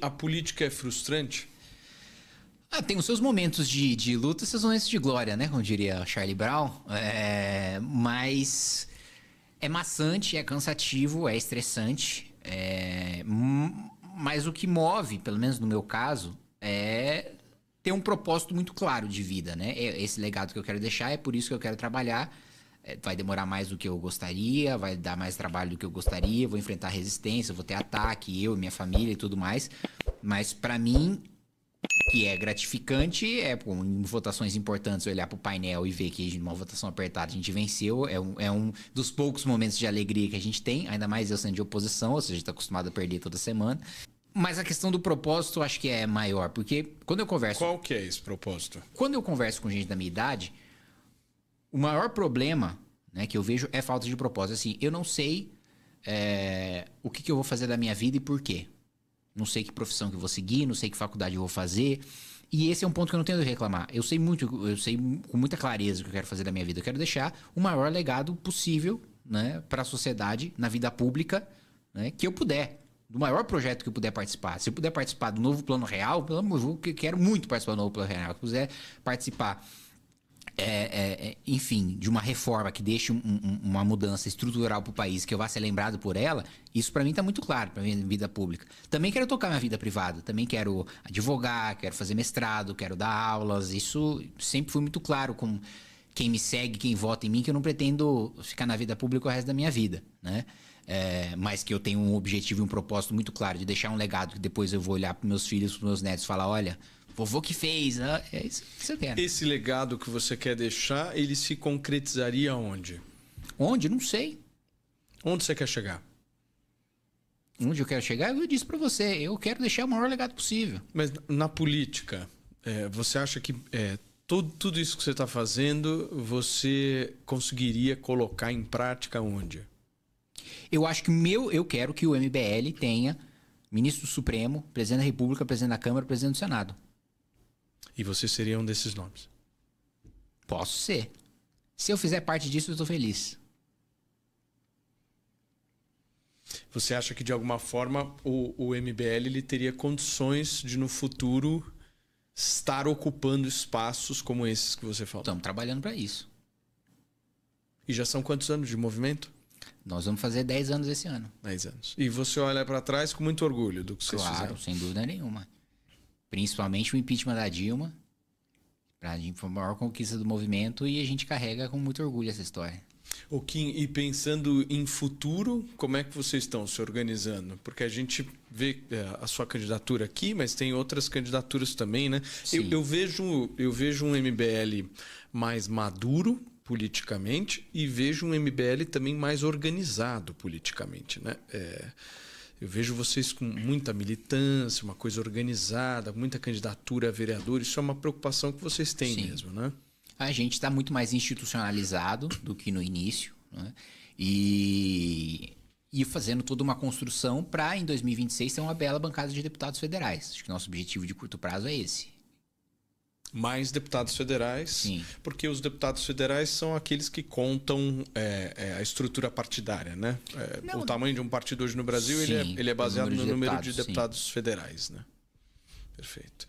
a política é frustrante? Ah, tem os seus momentos de, de luta e seus momentos de glória, né? Como diria Charlie Brown. É, mas é maçante, é cansativo, é estressante. É, mas o que move, pelo menos no meu caso, é ter um propósito muito claro de vida, né? É, esse legado que eu quero deixar, é por isso que eu quero trabalhar. É, vai demorar mais do que eu gostaria, vai dar mais trabalho do que eu gostaria, vou enfrentar resistência, vou ter ataque, eu e minha família e tudo mais. Mas para mim, que é gratificante, é pô, em votações importantes olhar pro painel e ver que numa votação apertada a gente venceu. É um, é um dos poucos momentos de alegria que a gente tem, ainda mais eu sendo de oposição, ou seja, tá acostumado a perder toda semana. Mas a questão do propósito eu acho que é maior, porque quando eu converso. Qual que é esse propósito? Quando eu converso com gente da minha idade o maior problema né, que eu vejo é falta de propósito. Assim, eu não sei é, o que, que, eu vou fazer da minha vida e por quê. Não sei que profissão que eu vou seguir, não sei que faculdade eu vou fazer. E esse é um ponto que eu não tenho de reclamar. Eu sei muito, eu sei com muita clareza o que eu quero fazer da minha vida. Eu quero deixar o maior legado possível né, para a sociedade, na vida pública, né, que eu puder. Do maior projeto que eu puder participar. Se eu puder participar do novo plano real, pelo amor, de Deus, eu quero muito participar do novo plano real. Se eu puder participar é, é, é, enfim, de uma reforma que deixe um, um, uma mudança estrutural para o país, que eu vá ser lembrado por ela, isso para mim está muito claro para minha vida pública. Também quero tocar minha vida privada, também quero advogar, quero fazer mestrado, quero dar aulas. Isso sempre foi muito claro com quem me segue, quem vota em mim, que eu não pretendo ficar na vida pública o resto da minha vida, né? É, mas que eu tenho um objetivo e um propósito muito claro de deixar um legado que depois eu vou olhar para meus filhos, para meus netos e falar, olha, vovô que fez. Ah, é isso que eu quero. Né? Esse legado que você quer deixar, ele se concretizaria onde? Onde? Não sei. Onde você quer chegar? Onde eu quero chegar? Eu disse para você, eu quero deixar o maior legado possível. Mas na política, é, você acha que é, tudo, tudo isso que você está fazendo, você conseguiria colocar em prática onde? Eu acho que meu, eu quero que o MBL tenha ministro do Supremo, presidente da República, presidente da Câmara, presidente do Senado. E você seria um desses nomes. Posso ser. Se eu fizer parte disso, eu estou feliz. Você acha que de alguma forma o, o MBL ele teria condições de no futuro estar ocupando espaços como esses que você falou? Estamos trabalhando para isso. E já são quantos anos de movimento? Nós vamos fazer 10 anos esse ano. 10 anos. E você olha para trás com muito orgulho do que vocês claro, fizeram. Claro, sem dúvida nenhuma. Principalmente o impeachment da Dilma. Pra mim foi a maior conquista do movimento e a gente carrega com muito orgulho essa história. O Kim, e pensando em futuro, como é que vocês estão se organizando? Porque a gente vê é, a sua candidatura aqui, mas tem outras candidaturas também, né? Eu, eu, vejo, eu vejo um MBL mais maduro politicamente e vejo um MBL também mais organizado politicamente, né? É eu vejo vocês com muita militância, uma coisa organizada, muita candidatura a vereador. Isso é uma preocupação que vocês têm Sim. mesmo, né? A gente está muito mais institucionalizado do que no início, né? E e fazendo toda uma construção para em 2026 ter uma bela bancada de deputados federais. Acho que nosso objetivo de curto prazo é esse mais deputados federais, Sim. porque os deputados federais são aqueles que contam é, é, a estrutura partidária, né? É, Não, o tamanho de um partido hoje no Brasil ele, é, ele é, baseado número no número de deputados, de deputados federais, né? Perfeito.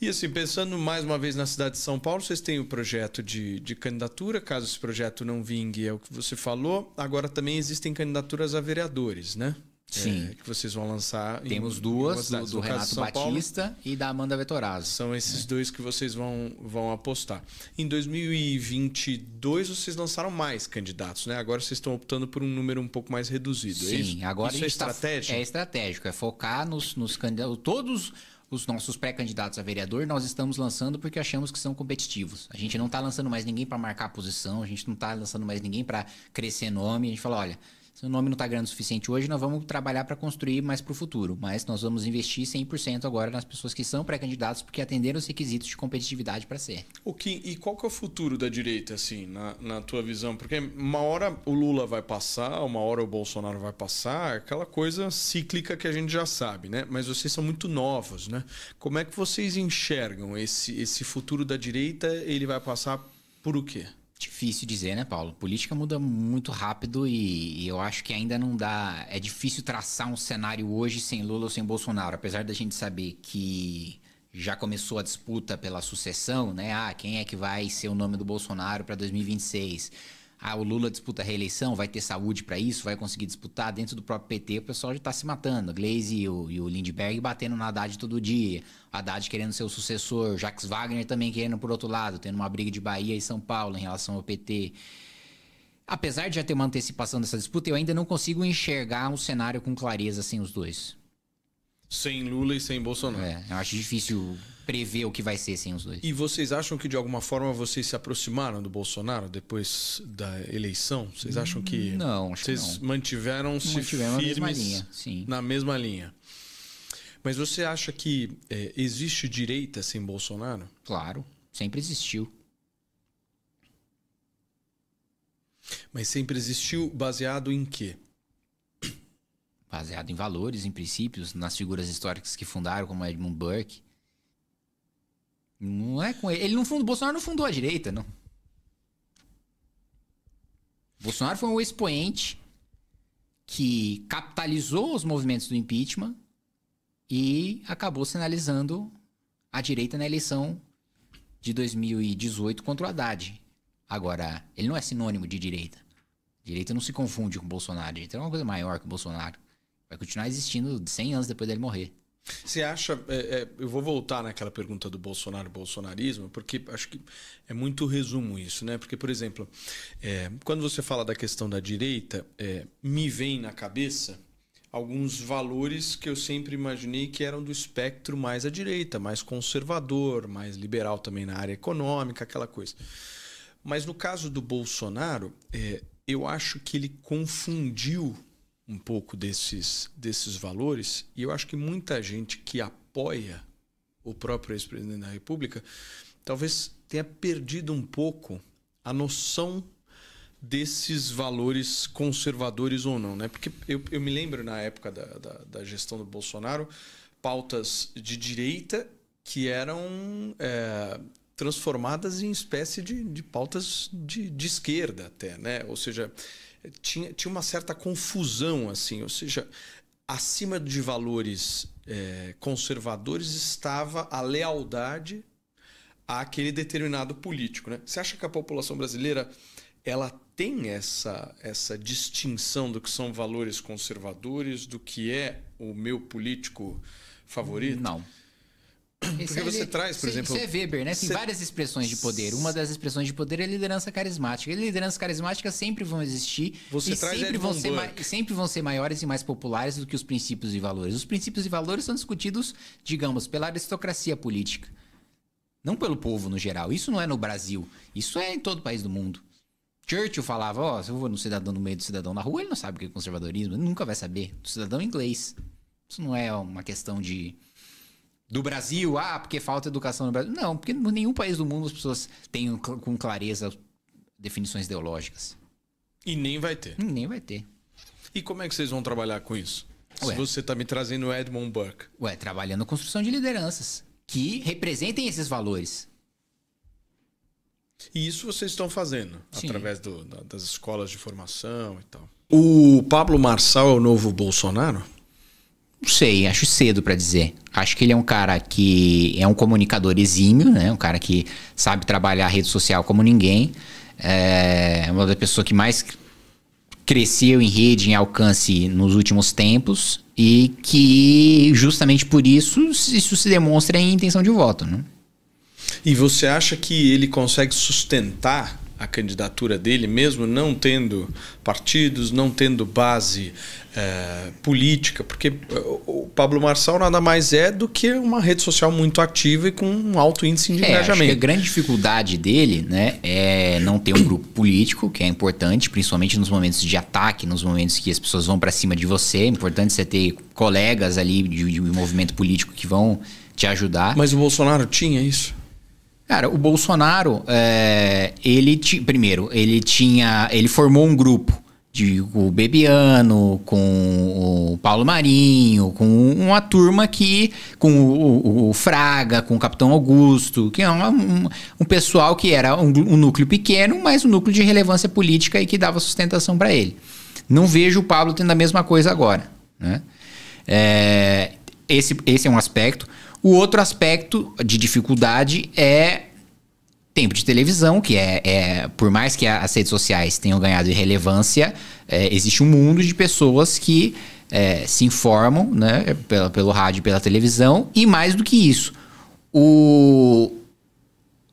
E assim, pensando mais uma vez na cidade de São Paulo, vocês têm o projeto de, de candidatura, caso esse projeto não vingue, é o que você falou. Agora também existem candidaturas a vereadores, né? Sim. É, que vocês vão lançar. Temos em, duas, em do, do Renato Batista Paulo, e da Amanda Vetorazzo. São é. esses é. dois que vocês vão, vão apostar. Em 2022, vocês lançaram mais candidatos, né? Agora vocês estão optando por um número um pouco mais reduzido. É Sim, é agora isso é tá estratégico? É estratégico, é focar nos, nos candidatos. Todos os nossos pré-candidatos a vereador, nós estamos lançando porque achamos que são competitivos. A gente não está lançando mais ninguém para marcar posição, a gente não está lançando mais ninguém para crescer nome. A gente fala, olha, se o nome não está grande o suficiente hoje, nós vamos trabalhar para construir mais para o futuro. Mas nós vamos investir 100% agora nas pessoas que são pré-candidatos porque atenderam os requisitos de competitividade para ser. O que, e qual que é o futuro da direita, assim, na, na tua visão? Porque uma hora o Lula vai passar, uma hora o Bolsonaro vai passar, aquela coisa cíclica que a gente já sabe, né? Mas vocês são muito novos, né? Como é que vocês enxergam esse, esse futuro da direita? Ele vai passar por o quê? Difícil dizer, né, Paulo? Política muda muito rápido e, e, eu acho que ainda não dá. É difícil traçar um cenário hoje sem Lula ou sem Bolsonaro, apesar da gente saber que já começou a disputa pela sucessão, né? Ah, quem é que vai ser o nome do Bolsonaro para 2026? ah, o Lula disputa a reeleição, vai ter saúde para isso, vai conseguir disputar. Dentro do próprio PT, o pessoal já está se matando. A Glaze e o, e o Lindbergh batendo na Haddad todo dia. Haddad querendo ser o sucessor. Jax Wagner também querendo por outro lado, tendo uma briga de Bahia e São Paulo em relação ao PT. Apesar de já ter uma antecipação dessa disputa, eu ainda não consigo enxergar um cenário com clareza sem os dois. Sem Lula e sem Bolsonaro. É, eu acho difícil prever o que vai ser sem os dois. E vocês acham que de alguma forma vocês se aproximaram do Bolsonaro depois da eleição? Vocês acham que não, acho vocês mantiveram-se firmes na mesma linha? Sim. Na mesma linha. Mas você acha que é, existe direita sem Bolsonaro? Claro, sempre existiu. Mas sempre existiu baseado em quê? baseado em valores, em princípios, nas figuras históricas que fundaram, como Edmund Burke. Não é com ele. ele não fundou, Bolsonaro não fundou a direita, não. Bolsonaro foi um expoente que capitalizou os movimentos do impeachment e acabou sinalizando a direita na eleição de 2018 contra o Haddad. Agora, ele não é sinônimo de direita. Direita não se confunde com Bolsonaro. Direita é uma coisa maior que Bolsonaro. Vai continuar existindo 100 anos depois dele morrer. Você acha. É, é, eu vou voltar naquela pergunta do Bolsonaro bolsonarismo, porque acho que é muito resumo isso, né? Porque, por exemplo, é, quando você fala da questão da direita, é, me vem na cabeça alguns valores que eu sempre imaginei que eram do espectro mais à direita, mais conservador, mais liberal também na área econômica, aquela coisa. Mas no caso do Bolsonaro, é, eu acho que ele confundiu um pouco desses, desses valores, e eu acho que muita gente que apoia o próprio ex-presidente da República talvez tenha perdido um pouco a noção desses valores conservadores ou não, né? Porque eu, eu me lembro na época da, da, da, gestão do Bolsonaro pautas de direita que eram é, transformadas em espécie de, de pautas de, de esquerda até, né? Ou seja, tinha, tinha uma certa confusão, assim, ou seja, acima de valores é, conservadores estava a lealdade àquele determinado político. Né? Você acha que a população brasileira ela tem essa, essa distinção do que são valores conservadores, do que é o meu político favorito? Não. Porque você traz, por exemplo. Isso é Weber, né? Tem várias expressões de poder. Uma das expressões de poder é liderança carismática. E liderança carismática sempre vão existir. Você e traz sempre vão, ser sempre vão ser maiores e mais populares do que os princípios e valores. Os princípios e valores são discutidos, digamos, pela aristocracia política. Não pelo povo no geral. Isso não é no Brasil. Isso é em todo país do mundo. Churchill falava, ó, oh, se eu vou no cidadão no meio do cidadão na rua, ele não sabe o que é conservadorismo, ele nunca vai saber. Do cidadão inglês. Isso não é uma questão de do Brasil, ah, porque falta educação no Brasil. Não, porque em nenhum país do mundo as pessoas têm com clareza definições ideológicas. E nem vai ter. nem vai ter. E como é que vocês vão trabalhar com isso? Ué. Se você está me trazendo Edmund Burke. Ué, trabalhando construção de lideranças que representem esses valores. E isso vocês estão fazendo Sim. através do, das escolas de formação e tal. O Pablo Marçal é o novo Bolsonaro? Não sei, acho cedo para dizer. Acho que ele é um cara que é um comunicador exímio, né? Um cara que sabe trabalhar a rede social como ninguém. É uma das pessoas que mais cresceu em rede, em alcance nos últimos tempos e que justamente por isso isso se demonstra em intenção de voto, né? E você acha que ele consegue sustentar a candidatura dele, mesmo não tendo partidos, não tendo base é, política, porque eh, o Pablo Marçal nada mais é do que uma rede social muito ativa e com um alto índice de é, engajamento. a grande dificuldade dele né, é não ter um grupo político, que é importante, principalmente nos momentos de ataque, nos momentos que as pessoas vão para cima de você. É importante você ter colegas ali de, de movimento político que vão te ajudar. Mas o Bolsonaro tinha isso? Cara, o Bolsonaro, é, ele ti, primeiro, ele tinha, ele formou um grupo de o Bebiano, com o Paulo Marinho, com uma turma que, com o, o, o Fraga, com o Capitão Augusto, que é um, um, pessoal que era um, um, núcleo pequeno, mas um núcleo de relevância política e que dava sustentação para ele. Não vejo o Pablo tendo a mesma coisa agora, né? É, esse, esse é um aspecto. O outro aspecto de dificuldade é tempo de televisão, que é, é, por mais que as redes sociais tenham ganhado relevância, é, existe um mundo de pessoas que é, se informam né, pela, pelo rádio e pela televisão, e mais do que isso, o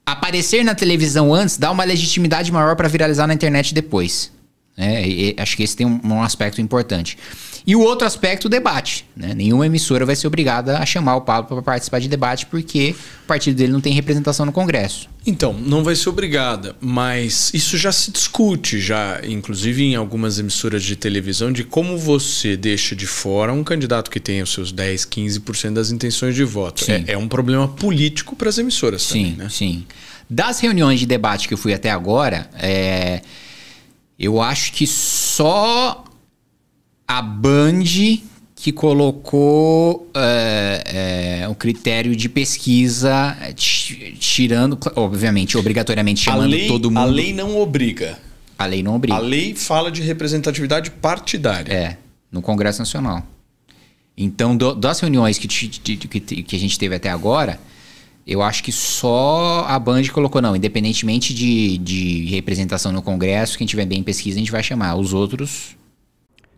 aparecer na televisão antes dá uma legitimidade maior para viralizar na internet depois. Né, e, acho que esse tem um, um aspecto importante. E o outro aspecto, o debate. Né? Nenhuma emissora vai ser obrigada a chamar o Pablo para participar de debate porque o partido dele não tem representação no Congresso. Então, não vai ser obrigada, mas isso já se discute, já, inclusive em algumas emissoras de televisão, de como você deixa de fora um candidato que tem os seus 10, 15% das intenções de voto. É, é, um problema político para as emissoras sim, também, né? Sim. Das reuniões de debate que eu fui até agora, é, eu acho que só a Band que colocou é, é, o critério de pesquisa é, tirando, obviamente, obrigatoriamente chamando lei, todo mundo. A lei não obriga. A lei não obriga. A lei fala de representatividade partidária. É, no Congresso Nacional. Então, do, das reuniões que, que, que a gente teve até agora, eu acho que só a Band colocou, não, independentemente de, de representação no Congresso, quem tiver bem em pesquisa a gente vai chamar. Os outros